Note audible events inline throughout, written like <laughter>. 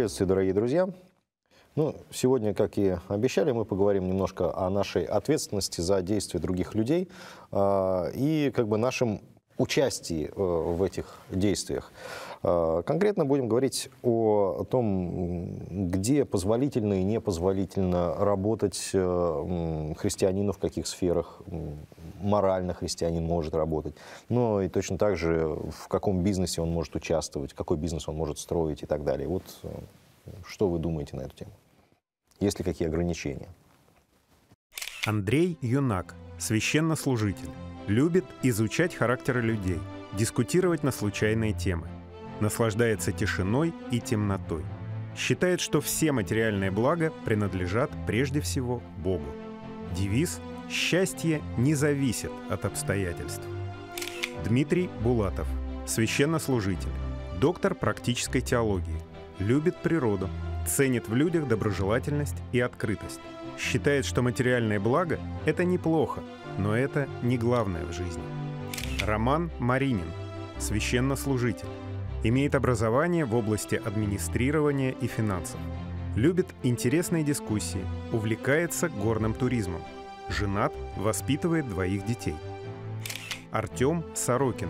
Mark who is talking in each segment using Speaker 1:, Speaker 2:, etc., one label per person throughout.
Speaker 1: Приветствую, дорогие друзья. Ну, сегодня, как и обещали, мы поговорим немножко о нашей ответственности за действия других людей э, и как бы нашем участии э, в этих действиях. А, конкретно будем говорить о том, где позволительно и непозволительно работать э, христианину, в каких сферах морально христианин может работать, но и точно так же в каком бизнесе он может участвовать, какой бизнес он может строить и так далее. Вот э, что вы думаете на эту тему? Есть ли какие ограничения?
Speaker 2: Андрей Юнак, священнослужитель, любит изучать характеры людей, дискутировать на случайные темы – наслаждается тишиной и темнотой. Считает, что все материальные блага принадлежат прежде всего Богу. Девиз «Счастье не зависит от обстоятельств». Дмитрий Булатов, священнослужитель, доктор практической теологии, любит природу, ценит в людях доброжелательность и открытость. Считает, что материальное благо – это неплохо, но это не главное в жизни. Роман Маринин, священнослужитель, Имеет образование в области администрирования и финансов. Любит интересные дискуссии, увлекается горным туризмом. Женат, воспитывает двоих детей. Артем Сорокин.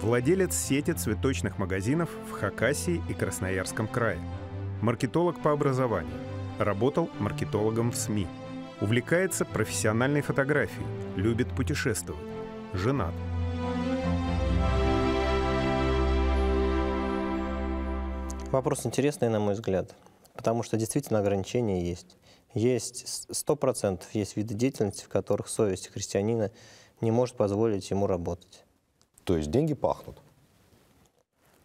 Speaker 2: Владелец сети цветочных магазинов в Хакасии и Красноярском крае. Маркетолог по образованию. Работал маркетологом в СМИ. Увлекается профессиональной фотографией. Любит путешествовать. Женат.
Speaker 3: вопрос интересный, на мой взгляд, потому что действительно ограничения есть. Есть сто процентов есть виды деятельности, в которых совесть христианина не может позволить ему работать. То есть деньги пахнут?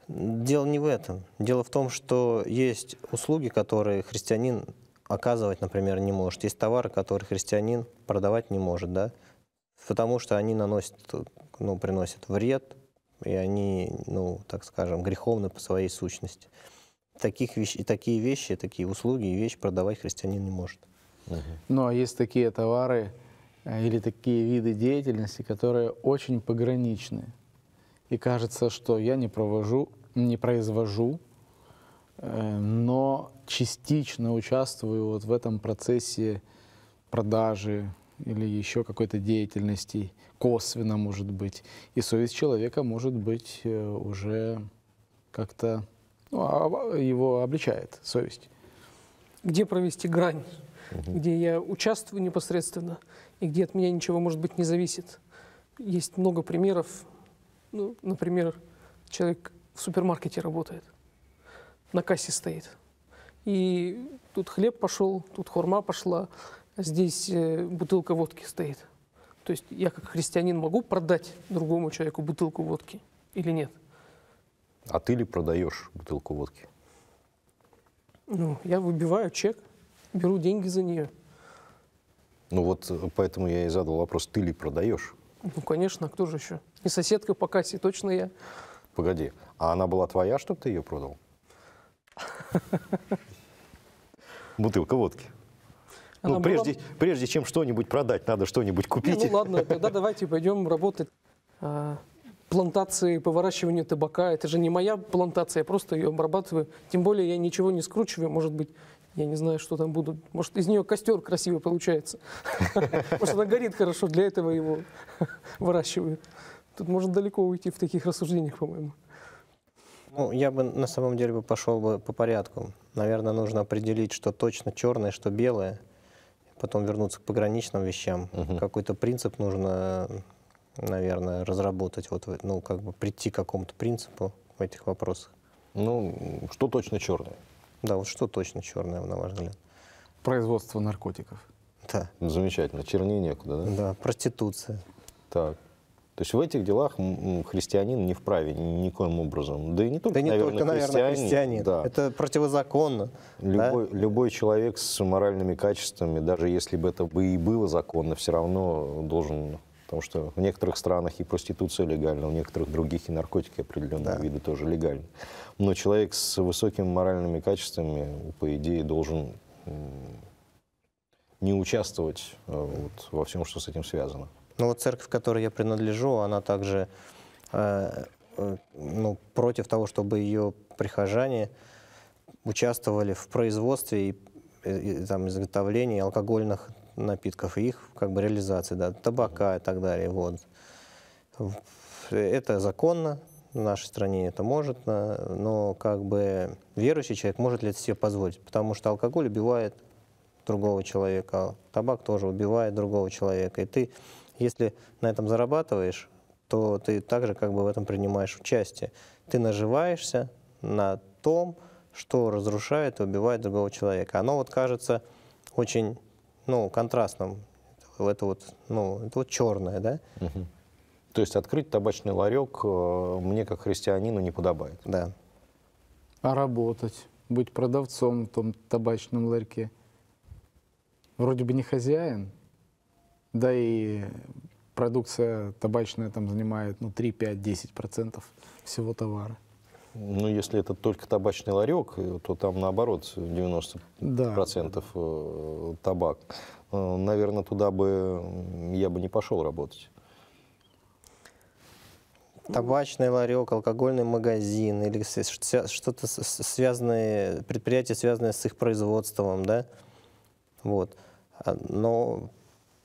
Speaker 3: Дело не в этом. Дело в том, что есть услуги, которые христианин оказывать, например, не может. Есть товары, которые христианин продавать не может, да, потому что они наносят, ну, приносят вред, и они, ну, так скажем, греховны по своей сущности таких вещ... такие вещи, такие услуги и вещи продавать христианин не может.
Speaker 4: Ну, а есть такие товары э, или такие виды деятельности, которые очень пограничны. И кажется, что я не провожу, не произвожу, э, но частично участвую вот в этом процессе продажи или еще какой-то деятельности, косвенно, может быть. И совесть человека может быть э, уже как-то ну, а его обличает совесть.
Speaker 5: Где провести грань, угу. где я участвую непосредственно и где от меня ничего, может быть, не зависит? Есть много примеров. Ну, например, человек в супермаркете работает, на кассе стоит. И тут хлеб пошел, тут хурма пошла, а здесь э, бутылка водки стоит. То есть я как христианин могу продать другому человеку бутылку водки или
Speaker 1: нет? А ты ли продаешь бутылку водки?
Speaker 5: Ну, я выбиваю чек, беру деньги за нее.
Speaker 1: Ну вот э, поэтому я и задал вопрос, ты ли продаешь?
Speaker 5: Ну, конечно, а кто же еще? Не соседка по кассе, точно я.
Speaker 1: Погоди, а она была твоя, чтобы ты ее продал? Бутылка водки. ну, прежде, была... прежде чем что-нибудь продать, надо что-нибудь купить. Не, ну
Speaker 5: ладно, тогда <laughs> давайте пойдем работать. А, плантации по выращиванию табака. Это же не моя плантация, я просто ее обрабатываю. Тем более я ничего не скручиваю, может быть, я не знаю, что там будут. Может, из нее костер красиво получается. <laughs> Может, она горит хорошо, для этого его <laughs> выращивают. Тут можно далеко уйти в таких рассуждениях, по-моему.
Speaker 3: Ну, я бы на самом деле бы пошел бы по порядку. Наверное, нужно определить, что точно черное, что белое. Потом вернуться к пограничным вещам. Угу. Какой-то принцип нужно наверное, разработать, вот, ну, как бы прийти к какому-то принципу в этих вопросах. Ну, что точно черное? Да, вот что точно черное, на ваш взгляд? Производство наркотиков.
Speaker 1: Да. Замечательно. Черни некуда, да? Да, проституция. Так. То есть в этих делах христианин не вправе никоим образом. Да и не только, да не наверное, только, наверное, христианин. Да.
Speaker 3: Это противозаконно.
Speaker 1: Любой, да? любой человек с моральными качествами, даже если бы это бы и было законно, все равно должен Потому что в некоторых странах и проституция легальна, у некоторых других и наркотики определенного да. вида тоже легальны. Но человек с высокими моральными качествами, по идее, должен не участвовать э, вот, во всем, что с этим связано.
Speaker 3: Ну вот церковь, которой я принадлежу, она также э, э, ну, против того, чтобы ее прихожане участвовали в производстве и, и, и там, изготовлении алкогольных напитков и их как бы реализации, да, табака и так далее. Вот. Это законно, в нашей стране это может, но как бы верующий человек может ли это себе позволить, потому что алкоголь убивает другого человека, табак тоже убивает другого человека. И ты, если на этом зарабатываешь, то ты также как бы в этом принимаешь участие. Ты наживаешься на том, что разрушает и убивает другого человека. Оно вот кажется очень ну, контрастном. Это вот,
Speaker 1: ну, это вот черное, да? Угу. То есть открыть табачный ларек
Speaker 3: э, мне,
Speaker 1: как христианину, не подобает. Да.
Speaker 4: А работать, быть продавцом в том табачном ларьке. Вроде бы не хозяин, да и продукция табачная там занимает ну, 3, 5, 10 процентов всего товара.
Speaker 1: Ну, если это только табачный ларек, э, то там наоборот 90% да. Э, табак. Э, Наверное, туда бы я бы не пошел работать.
Speaker 3: Табачный ларек, алкогольный магазин или что-то связанное, предприятие, связанное с их производством, да? Вот. А, но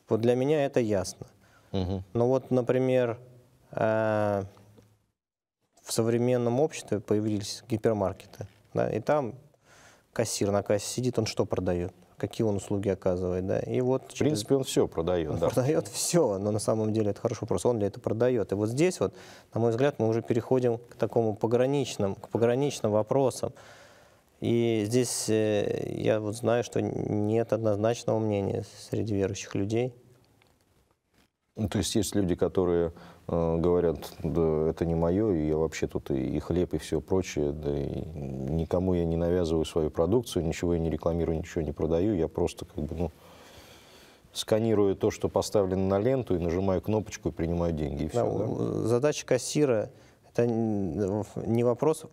Speaker 3: вот для меня это ясно. Угу. Ну но вот, например, в современном обществе появились гипермаркеты, да, и там кассир на кассе сидит, он что продает? какие он услуги оказывает, да, и вот... Через... В принципе,
Speaker 1: он все продает, он да.
Speaker 3: продает все, но на самом деле это хороший вопрос, он ли это продает. И вот здесь вот, на мой взгляд, мы уже переходим к такому пограничным, к пограничным вопросам. И здесь э, я вот знаю, что нет однозначного мнения среди верующих людей.
Speaker 1: Ну, то есть есть люди, которые Э, говорят, да это не мое, и я вообще тут и, хлеб, и все прочее, да и никому я не навязываю свою продукцию, ничего я не рекламирую, ничего не продаю, я просто как бы, ну, сканирую то, что поставлено на ленту, и нажимаю кнопочку и принимаю деньги. И все, да? Э,
Speaker 3: задача кассира – это не вопрос,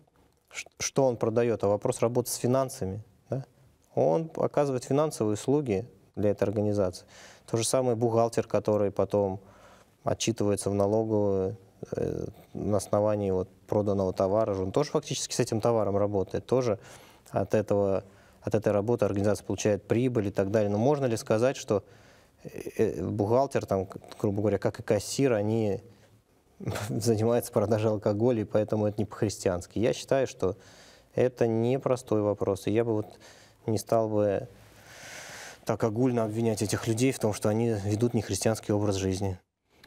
Speaker 3: что он продает, а вопрос работы с финансами. Да? Он оказывает финансовые услуги для этой организации. То же самое бухгалтер, который потом отчитывается в налоговую э, на основании вот проданного товара. Он тоже фактически с этим товаром работает, тоже от, этого, от этой работы организация получает прибыль и так далее. Но можно ли сказать, что э, э, бухгалтер, там, грубо говоря, как и кассир, они <laughs> занимаются продажей алкоголя, и поэтому это не по-христиански? Я считаю, что это непростой вопрос. И я бы вот не стал бы так огульно обвинять этих людей в том, что они ведут нехристианский образ жизни.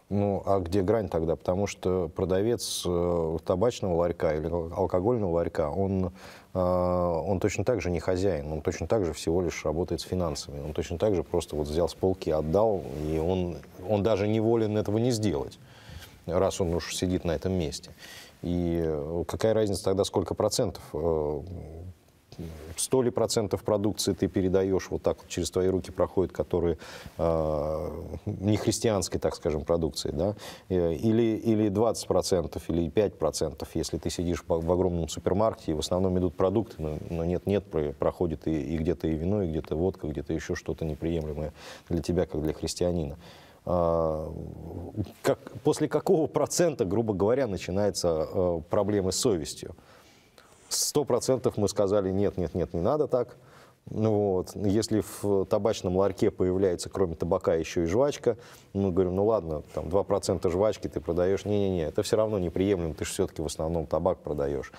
Speaker 1: Ну, а где грань тогда? Потому что продавец э, табачного ларька или алкогольного ларька, он, э, он точно так же не хозяин, он точно так же всего лишь работает с финансами, он точно так же просто вот взял с полки, отдал, и он, он даже не волен этого не сделать, раз он уж сидит на этом месте. И э, какая разница тогда, сколько процентов Сто ли процентов продукции ты передаешь, вот так вот через твои руки проходит, которые э, не христианской, так скажем, продукции, да? Или, или 20 процентов, или 5 процентов, если ты сидишь в, в огромном супермаркете, и в основном идут продукты, но, но нет-нет, проходит и, и где-то и вино, и где-то водка, где-то еще что-то неприемлемое для тебя, как для христианина а, как, после какого процента, грубо говоря, начинаются э, а, проблемы с совестью сто процентов мы сказали, нет, нет, нет, не надо так. Ну вот. Если в табачном ларьке появляется, кроме табака, еще и жвачка, мы говорим, ну ладно, там 2% жвачки ты продаешь. Не-не-не, это все равно неприемлемо, ты же все-таки в основном табак продаешь.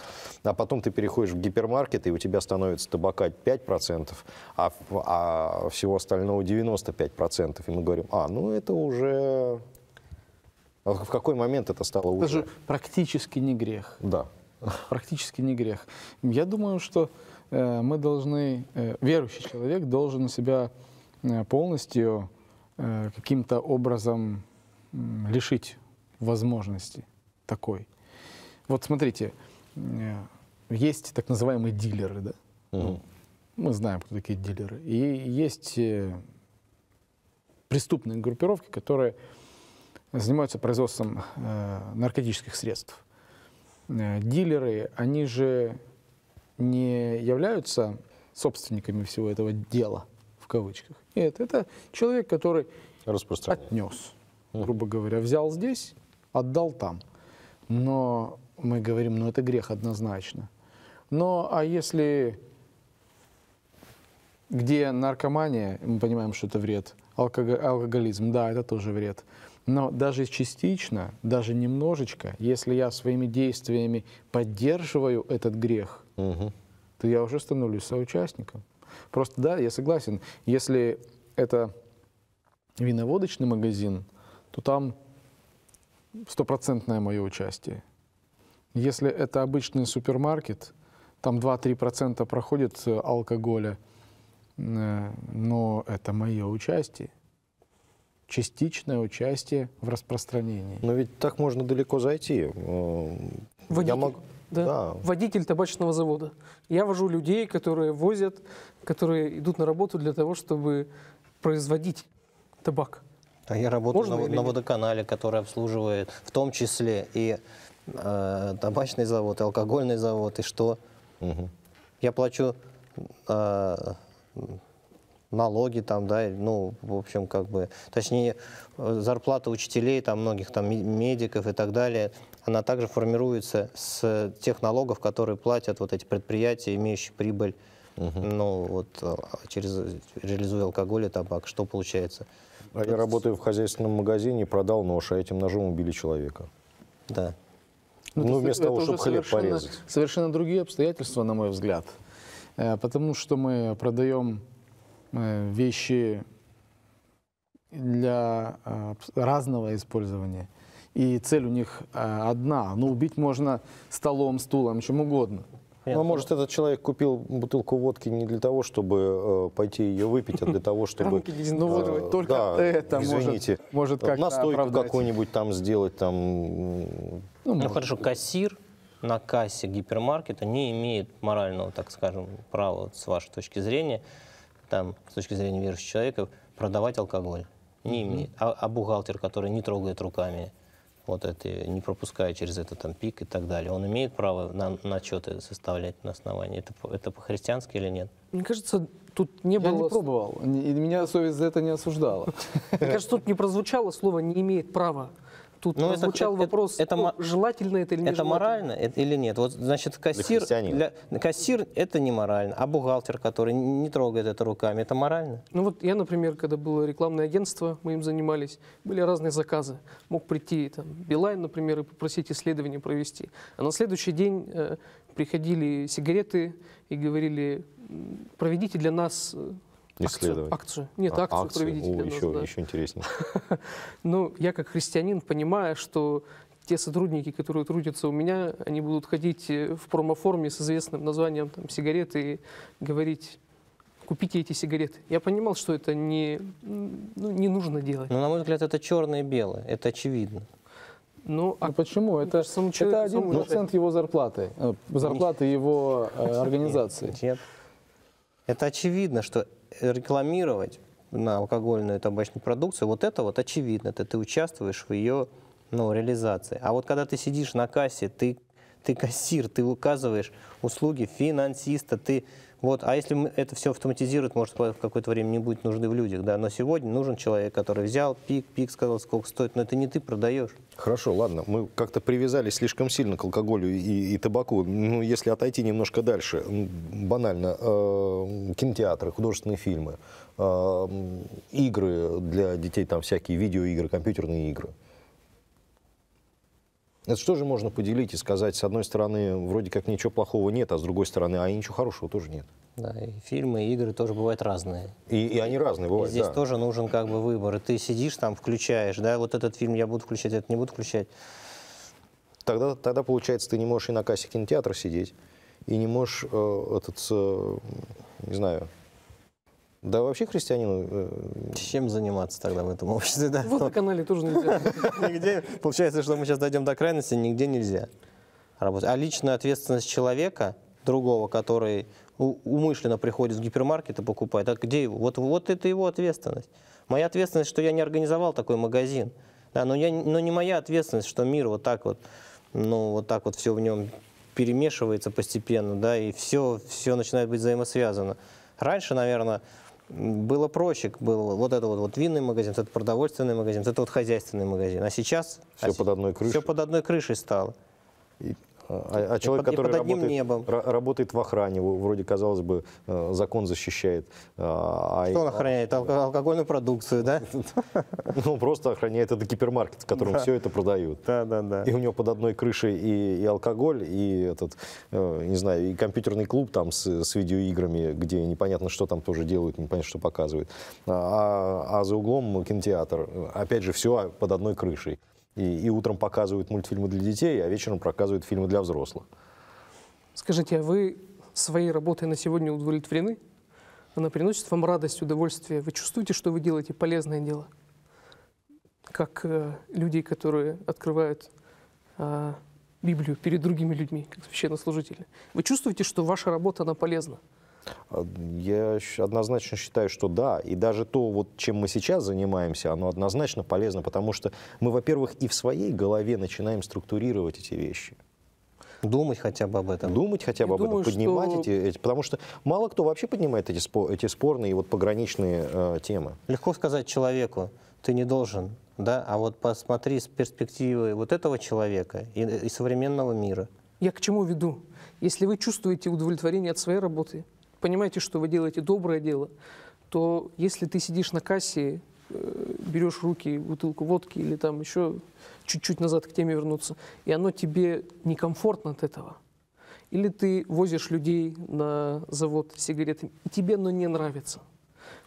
Speaker 1: А потом ты переходишь в гипермаркет, и у тебя становится табака 5%, а, а всего остального 95%. И мы говорим, а, ну это уже... А в какой момент это стало уже? Это же
Speaker 4: практически не
Speaker 1: грех. Да.
Speaker 4: <laughs> практически не грех. Я думаю, что э, мы должны, э, верующий человек должен себя э, полностью каким-то образом лишить возможности такой. Вот смотрите, есть так называемые дилеры, да? Угу. Мы знаем, кто такие дилеры. И есть преступные группировки, которые занимаются производством наркотических средств. Э, дилеры, они же не являются собственниками всего этого дела, в кавычках. Нет, это человек, который отнес, грубо говоря, взял здесь, отдал там. Но мы говорим, ну это грех однозначно. Но а если где наркомания, мы понимаем, что это вред, алкоголизм, да, это тоже вред. Но даже частично, даже немножечко, если я своими действиями поддерживаю этот грех, угу. то я уже становлюсь соучастником. Просто да, я согласен, если это виноводочный магазин, то там стопроцентное мое участие. Если это обычный супермаркет, там 2-3% проходит э, алкоголя, э, но это мое участие частичное
Speaker 1: участие в распространении. Но ведь так можно далеко зайти. Э, Водитель, Я мог...
Speaker 5: да. Да. Водитель табачного завода. Я вожу людей, которые возят, которые идут на работу для того, чтобы производить табак. А я работаю Можно на, на
Speaker 3: водоканале, который обслуживает в том числе и э, табачный завод, и алкогольный завод, и что? Угу. Я плачу э, налоги там, да, ну, в общем, как бы, точнее, э, зарплата учителей, там, многих там медиков и так далее, она также формируется с тех налогов, которые платят вот эти предприятия, имеющие прибыль, угу. ну, вот, э, через, реализуя алкоголь и табак, что получается? А я работаю в хозяйственном
Speaker 1: магазине, продал нож, а этим ножом убили человека. Да. Ну, ну вместо того, чтобы хлеб порезать. Совершенно
Speaker 4: другие обстоятельства, на мой взгляд. Э, потому что мы продаем Э, вещи для э, разного использования. И цель у них э, одна. Но ну, убить можно столом, стулом, чем угодно.
Speaker 1: Ну, может, этот человек купил бутылку водки не для того, чтобы э, пойти ее выпить, а для того, <laughs> чтобы... Ну, вот только да, это извините, может, может как-то Настойку какую-нибудь там сделать, там... Ну, ну
Speaker 3: хорошо, кассир на кассе гипермаркета не имеет морального, так скажем, права, с вашей точки зрения, там, с точки зрения верующего человека, продавать алкоголь. Не имеет. А, а бухгалтер, который не трогает руками, вот это, не пропуская через это там пик и так далее, он имеет право на, начеты составлять на основании? Это, это по-христиански или нет?
Speaker 5: Мне кажется, тут не я было... Я не пробовал, и меня совесть за это не осуждала. Мне кажется, тут не прозвучало слово «не имеет права». Тут ну, звучал
Speaker 3: вопрос, это, это, ну, желательно
Speaker 5: это или не Это морально э,
Speaker 3: или нет? Вот, значит, кассир для, для, кассир это не морально, а бухгалтер, который не трогает это руками, это морально?
Speaker 5: Ну вот я, например, когда было рекламное агентство, мы им занимались, были разные заказы. Мог прийти там, Билайн, например, и попросить исследование провести. А на следующий день э, приходили сигареты и говорили, проведите для нас э,
Speaker 1: Исследовать. Акцию, акцию. Нет, а, акцию, акцию. проведите. О, еще, нас, да. еще интереснее. <laughs>
Speaker 5: Ну, я как христианин понимаю, что те сотрудники, которые трудятся у меня, они будут ходить э, в промоформе с известным названием там, сигареты и говорить
Speaker 3: купите эти сигареты. Я понимал, что это не,
Speaker 5: ну, не нужно делать.
Speaker 3: Но, ну, на мой взгляд, это черное и белое, это очевидно.
Speaker 5: Ну, а ну, почему? Это, сам
Speaker 4: человек, это один процент
Speaker 3: его зарплаты, э, зарплаты его э, организации. Нет, нет. Это очевидно, что рекламировать на алкогольную и табачную продукцию, вот это вот очевидно, это ты участвуешь в ее ну, реализации. А вот когда ты сидишь на кассе, ты, ты кассир, ты указываешь услуги финансиста, ты вот. А если мы это все автоматизирует, может, в какое-то время не будет нужды в людях. Да? Но сегодня нужен человек, который взял пик, пик сказал, сколько стоит. Но это не ты продаешь. Хорошо, ладно. Мы как-то привязались слишком сильно к алкоголю и,
Speaker 1: и табаку. Ну, если отойти немножко дальше, банально, э, кинотеатры, художественные фильмы, э, игры для детей, там всякие видеоигры, компьютерные игры. Это что же можно поделить и сказать, с одной стороны, вроде как ничего плохого нет, а с другой стороны, а и ничего хорошего тоже нет.
Speaker 3: Да, и фильмы, и игры тоже бывают разные. И, и они разные бывают, и Здесь да. тоже нужен как бы выбор. И ты сидишь там, включаешь, да, вот этот фильм я буду включать, этот не буду включать. Тогда, тогда получается, ты не можешь
Speaker 1: и на кассе кинотеатра сидеть, и не можешь э, этот, э, не знаю,
Speaker 3: да вообще христианину... Э, Чем заниматься тогда в этом обществе, да? Вот на канале тоже нельзя. <laughs> Нигде, получается, что мы сейчас дойдем до крайности, нигде нельзя работать. А личная ответственность человека, другого, который умышленно приходит в гипермаркет и покупает, а где его? Вот, вот это его ответственность. Моя ответственность, что я не организовал такой магазин. Да, но, я, но не моя ответственность, что мир вот так вот, ну, вот так вот все в нем перемешивается постепенно, да, и все, все начинает быть взаимосвязано. Раньше, наверное, было проще. было вот это вот, вот винный магазин, вот это продовольственный магазин, вот это вот хозяйственный магазин. А сейчас... Все а под одной крышей. Все под одной крышей стало. И а, а человек, под, который и под работает, небом.
Speaker 1: работает в охране, вроде, казалось бы, э, закон защищает. Э, а, Что он охраняет?
Speaker 3: Алко алкогольную продукцию, да? <laughs>
Speaker 1: Ну, просто охраняет этот гипермаркет, в котором все это продают. Да, да, да. И у него под одной крышей и, алкоголь, и этот, э, не знаю, и компьютерный клуб там с, видеоиграми, где непонятно, что там тоже делают, непонятно, что показывают. а, а за углом кинотеатр. Опять же, все под одной крышей. И, и утром показывают мультфильмы для детей, а вечером показывают фильмы для взрослых.
Speaker 5: Скажите, а вы своей работой на сегодня удовлетворены? Она приносит вам радость, удовольствие? Вы чувствуете, что вы делаете полезное дело? Как э, люди, которые открывают э, Библию перед другими людьми, как священнослужители.
Speaker 1: Вы чувствуете, что ваша работа, она полезна? Я однозначно считаю, что да. И даже то, вот, чем мы сейчас занимаемся, оно однозначно полезно, потому что мы, во-первых, и в своей голове начинаем структурировать эти вещи. Думать хотя бы об этом. Думать хотя бы Я об думаю, этом, поднимать что... эти, эти, потому что мало кто вообще поднимает эти, спор,
Speaker 3: эти спорные и вот пограничные э, темы. Легко сказать человеку, ты не должен, да, а вот посмотри с перспективы вот этого человека и, и современного мира.
Speaker 5: Я к чему веду? Если вы чувствуете удовлетворение от своей работы, понимаете, что вы делаете доброе дело, то если ты сидишь на кассе, э, берешь руки бутылку водки или там еще чуть-чуть назад к теме вернуться, и оно тебе некомфортно от этого. Или ты возишь людей на завод с сигаретами, и тебе оно не нравится.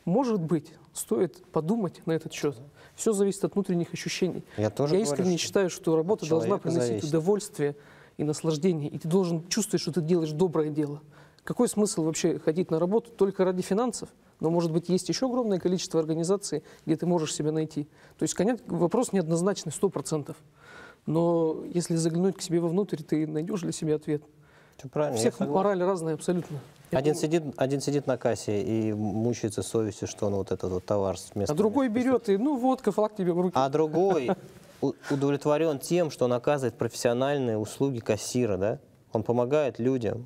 Speaker 5: Может быть, стоит подумать на этот счет. Все зависит от внутренних ощущений. Я, тоже Я искренне говорю, считаю, что работа должна приносить зависит. удовольствие и наслаждение, и ты должен чувствовать, что ты делаешь доброе дело. Какой смысл вообще ходить на работу только ради финансов? Но, может быть, есть еще огромное количество организаций, где ты можешь себя найти. То есть, конечно, вопрос неоднозначный, 100%. Но если заглянуть к себе вовнутрь, ты найдешь для себя ответ. Все правильно, Всех мораль разная абсолютно.
Speaker 3: один, сидит, один сидит на кассе и мучается совестью, что он вот этот вот товар вместо... А другой берет и, ну водка, флаг тебе в руки. А другой <laughs> удовлетворен тем, что он оказывает профессиональные услуги кассира, да? Он помогает людям,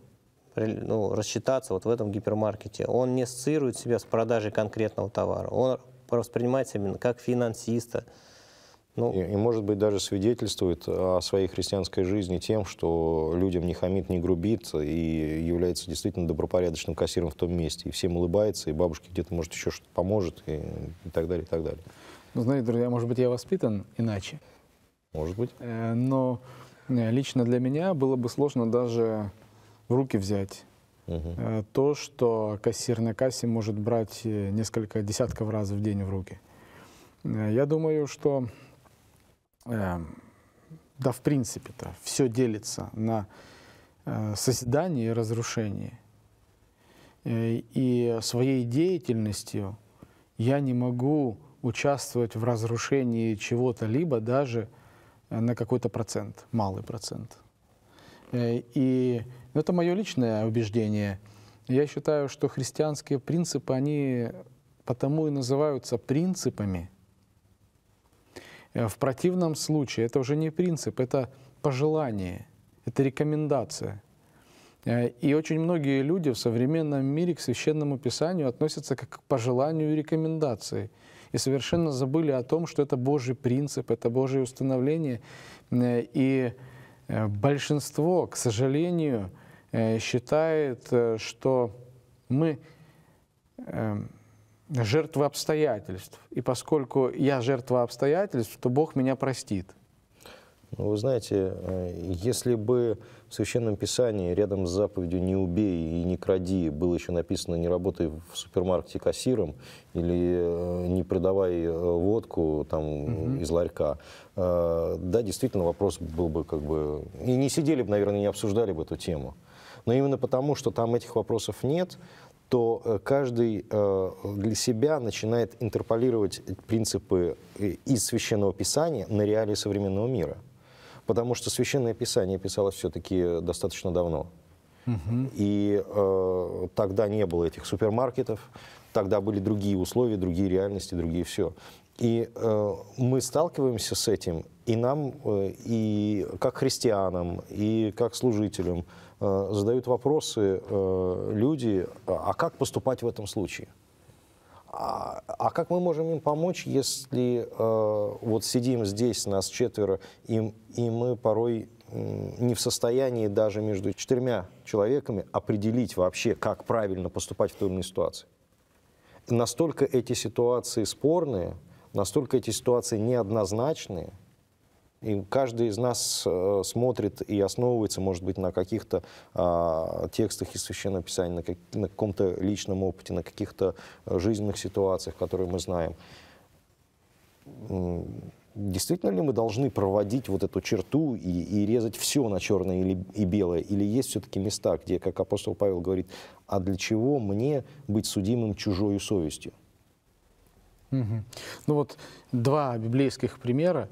Speaker 3: ну, рассчитаться вот в этом гипермаркете. Он не ассоциирует себя с продажей конкретного товара. Он воспринимается именно как финансиста. Ну, и,
Speaker 1: и, может быть, даже свидетельствует о своей христианской жизни тем, что людям не хамит, не грубит и является действительно добропорядочным кассиром в том месте. И всем улыбается, и бабушке где-то, может, еще что-то поможет, и, и так далее, и так далее.
Speaker 4: Ну, знаете, друзья, может быть, я воспитан иначе. Может быть. Э, но э, лично для меня было бы сложно даже в руки взять. Угу. То, что кассир на кассе может брать э, несколько десятков раз в день в руки. Э, я думаю, что да, в принципе-то все делится на созидание и разрушение. И своей деятельностью я не могу участвовать в разрушении чего-то либо даже на какой-то процент, малый процент. И это мое личное убеждение. Я считаю, что христианские принципы, они потому и называются принципами. Э, в противном случае это уже не принцип, это пожелание, это рекомендация. Э, и очень многие люди в современном мире к священному писанию относятся как к пожеланию и рекомендации. И совершенно забыли о том, что это Божий принцип, это Божие установление. Э, и большинство, к сожалению, Э, считает, э, что мы э, жертвы обстоятельств. И поскольку я жертва обстоятельств, то Бог меня простит.
Speaker 1: Ну, вы знаете, если бы в Священном Писании рядом с заповедью «не убей и не кради» было еще написано «не работай в супермаркете кассиром» или «не продавай водку там, угу. из ларька», да, действительно, вопрос был бы как бы... И не сидели бы, наверное, не обсуждали бы эту тему. Но именно потому, что там этих вопросов нет, то э, каждый э, для себя начинает интерполировать принципы э, из Священного Писания на реалии современного мира. Потому что Священное Писание писалось все-таки достаточно давно. Угу. И э, тогда не было этих супермаркетов, тогда были другие условия, другие реальности, другие все. И э, мы сталкиваемся с этим, и нам, э, и как христианам, и как служителям, Э, задают вопросы э, люди, а как поступать в этом случае? А, а как мы можем им помочь, если э, вот сидим здесь, нас четверо, и, и мы порой не в состоянии даже между четырьмя человеками определить вообще, как правильно поступать в той или иной ситуации? настолько эти ситуации спорные, настолько эти ситуации неоднозначные – и каждый из нас э, смотрит и основывается, может быть, на каких-то а, текстах из Священного Писания, на, как на каком-то личном опыте, на каких-то э, жизненных ситуациях, которые мы знаем. Действительно ли мы должны проводить вот эту черту и, и резать все на черное или, и белое? Или есть все-таки места, где, как апостол Павел говорит, а для чего мне быть судимым чужой совестью?
Speaker 4: Угу. Ну вот два библейских примера.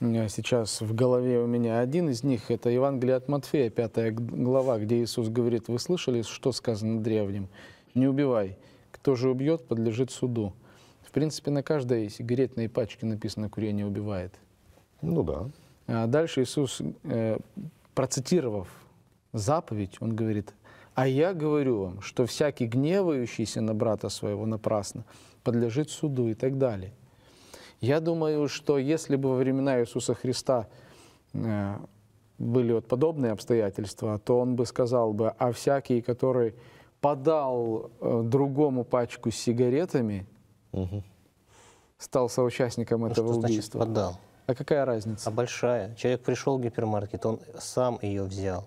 Speaker 4: Э, сейчас в голове у меня. Один из них – это Евангелие от Матфея, пятая глава, где Иисус говорит, «Вы слышали, что сказано древним? Не убивай. Кто же убьет, подлежит суду». В принципе, на каждой сигаретной пачке написано «курение убивает». Ну да. А дальше Иисус, э, процитировав заповедь, он говорит, «А я говорю вам, что всякий гневающийся на брата своего напрасно подлежит суду» и так далее. Я думаю, что если бы во времена Иисуса Христа э, были вот подобные обстоятельства, то он бы сказал бы, а всякий, который подал э, другому пачку с сигаретами,
Speaker 3: угу. стал соучастником ну, этого что убийства. Значит, подал? А какая разница? А большая. Человек пришел в гипермаркет, он сам ее взял,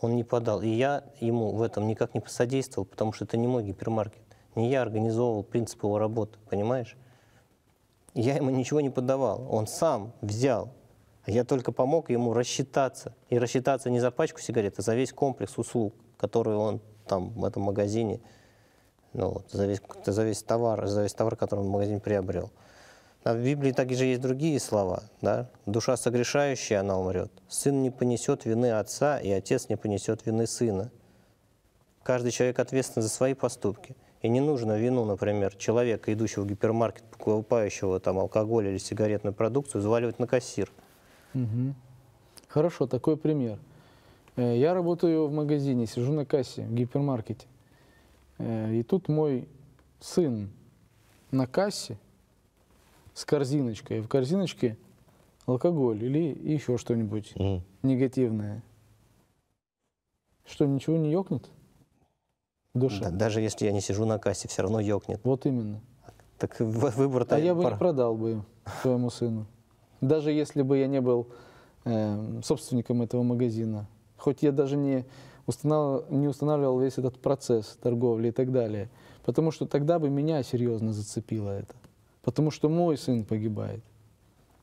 Speaker 3: он не подал. И я ему в этом никак не посодействовал, потому что это не мой гипермаркет. Не я организовывал принцип его работы, понимаешь? Я ему ничего не подавал, Он сам взял. Я только помог ему рассчитаться. И рассчитаться не за пачку сигарет, а за весь комплекс услуг, которые он там в этом магазине, ну, за, весь, за весь товар, за весь товар, который он в магазине приобрел. А в Библии также есть другие слова. Да? Душа согрешающая, она умрет. Сын не понесет вины отца, и отец не понесет вины сына. Каждый человек ответственен за свои поступки – и не нужно вину, например, человека, идущего в гипермаркет, покупающего там алкоголь или сигаретную продукцию, заваливать на кассир.
Speaker 4: Угу. Хорошо, такой пример. Э, я работаю в магазине, сижу на кассе в гипермаркете. Э, и тут мой сын на кассе с корзиночкой. В корзиночке алкоголь или еще что-нибудь mm. негативное. Что, ничего не ёкнет?
Speaker 3: душе. Да, даже если я не сижу на кассе, все равно ёкнет. Вот именно. Так выбор А я бы пар... не продал бы своему сыну.
Speaker 4: Даже если бы я не был э, собственником этого магазина. Хоть я даже не устанавливал, не устанавливал весь этот процесс торговли и так далее. Потому что тогда бы меня серьезно зацепило это. Потому что мой сын погибает.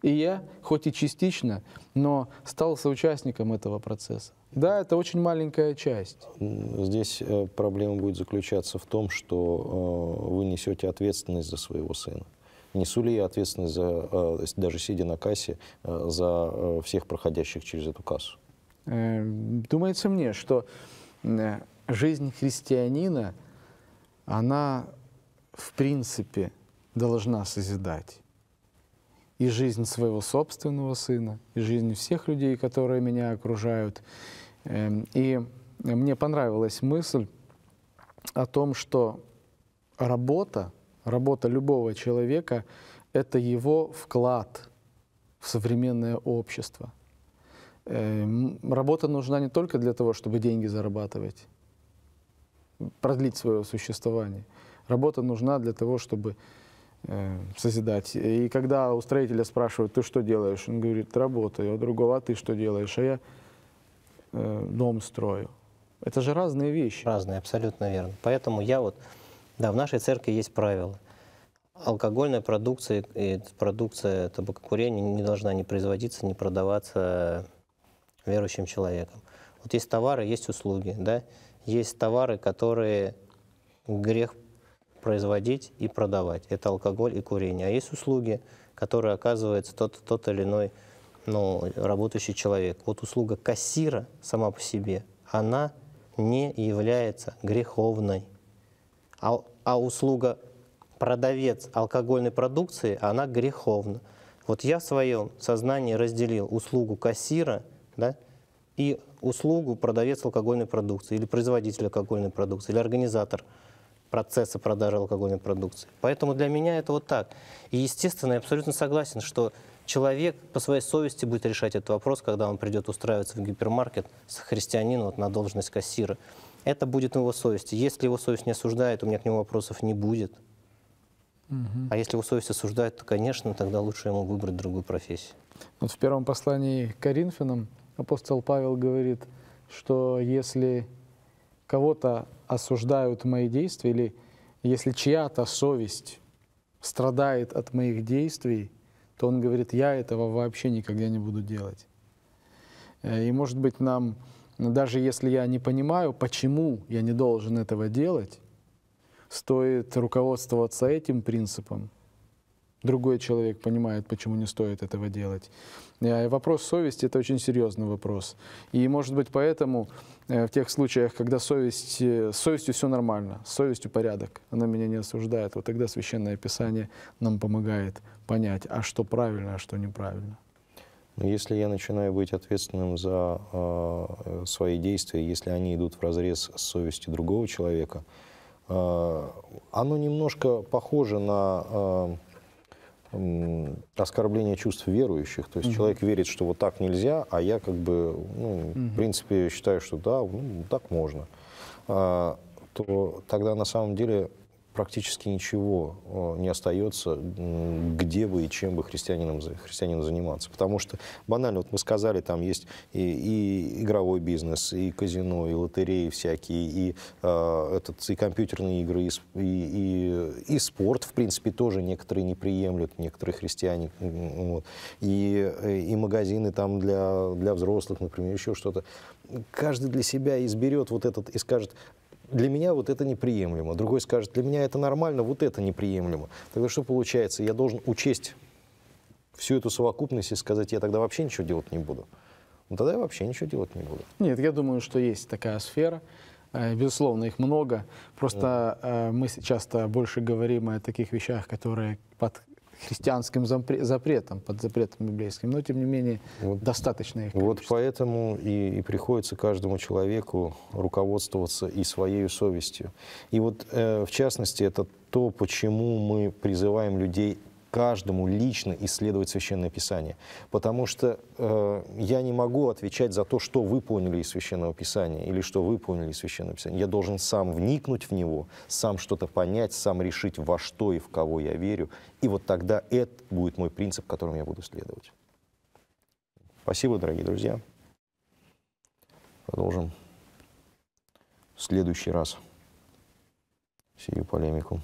Speaker 4: И я, хоть и частично, но стал соучастником этого процесса.
Speaker 1: Да, это очень маленькая часть. Здесь э, проблема будет заключаться в том, что э, вы несете ответственность за своего сына несу ли я ответственность за, э, даже сидя на кассе, за всех проходящих через эту кассу?
Speaker 4: Эм, думается мне, что жизнь христианина, она в принципе должна созидать и жизнь своего собственного сына, и жизнь всех людей, которые меня окружают. Эм, и мне понравилась мысль о том, что работа, работа любого человека — это его вклад в современное общество. Эм, работа нужна не только для того, чтобы деньги зарабатывать, продлить свое существование. Работа нужна для того, чтобы Э, созидать. И когда у строителя спрашивают, ты что делаешь? Он говорит, работаю. А у другого, а ты что делаешь? А я э, дом строю.
Speaker 3: Это же разные вещи. Разные, абсолютно верно. Поэтому я вот, да, в нашей церкви есть правила. Алкогольная продукция и продукция табакокурения не должна не производиться, не продаваться верующим человеком. Вот есть товары, есть услуги, да, есть товары, которые грех производить и продавать. Это алкоголь и курение. А есть услуги, которые оказывается тот, тот или иной ну, работающий человек. Вот услуга кассира сама по себе, она не является греховной. А, а услуга продавец алкогольной продукции, она греховна. Вот я в своем сознании разделил услугу кассира да, и услугу продавец алкогольной продукции или производитель алкогольной продукции или организатор – процесса продажи алкогольной продукции. Поэтому для меня это вот так. И, естественно, я абсолютно согласен, что человек по своей совести будет решать этот вопрос, когда он придет устраиваться в гипермаркет с христианином вот, на должность кассира. Это будет на его совести. Если его совесть не осуждает, у меня к нему вопросов не будет. Угу. А если его совесть осуждает, то, конечно, тогда лучше ему выбрать другую профессию. Вот в первом послании к Коринфянам апостол Павел говорит, что
Speaker 4: если кого-то осуждают мои действия, или если чья-то совесть страдает от моих действий, то он говорит, я этого вообще никогда не буду делать. Э, и может быть нам, даже если я не понимаю, почему я не должен этого делать, стоит руководствоваться этим принципом другой человек понимает, почему не стоит этого делать. И э, вопрос совести – это очень серьезный вопрос. И, может быть, поэтому э, в тех случаях, когда совесть, э, с совестью все нормально, с совестью порядок, она меня не осуждает, вот тогда Священное Писание нам помогает понять, а что правильно, а что неправильно.
Speaker 1: Ну, если я начинаю быть ответственным за э, свои действия, если они идут в разрез с совестью другого человека, э, оно немножко похоже на а, оскорбление чувств верующих. То есть угу. человек верит, что вот так нельзя, а я как бы, ну, угу. в принципе, считаю, что да, ну, так можно. А, то тогда на самом деле практически ничего э, не остается, где бы и чем бы христианином, христианину заниматься. Потому что, банально, вот мы сказали, там есть и, и игровой бизнес, и казино, и лотереи всякие, и, э, этот, и компьютерные игры, и, и, и, и спорт, в принципе, тоже некоторые не приемлют, некоторые христиане. Вот. И, э, и магазины там для, для взрослых, например, еще что-то. Каждый для себя изберет вот этот и скажет, для меня вот это неприемлемо. Другой скажет, для меня это нормально, вот это неприемлемо. Тогда что получается? Я должен учесть всю эту совокупность и сказать, я тогда вообще ничего делать не буду. Ну тогда я вообще ничего делать не буду.
Speaker 4: Нет, я думаю, что есть такая сфера. Э, безусловно, их много. Просто да. Э, мы часто больше говорим о таких вещах, которые под христианским запретом, под запретом библейским, но тем не менее вот, достаточно их
Speaker 1: количество. Вот поэтому и, и приходится каждому человеку руководствоваться и своей совестью. И вот э, в частности это то, почему мы призываем людей каждому лично исследовать Священное Писание. Потому что э, я не могу отвечать за то, что вы поняли из Священного Писания или что вы поняли из Священного Писания. Я должен сам вникнуть в него, сам что-то понять, сам решить, во что и в кого я верю. И вот тогда это будет мой принцип, которым я буду следовать. Спасибо, дорогие друзья. Продолжим в следующий раз сию полемику.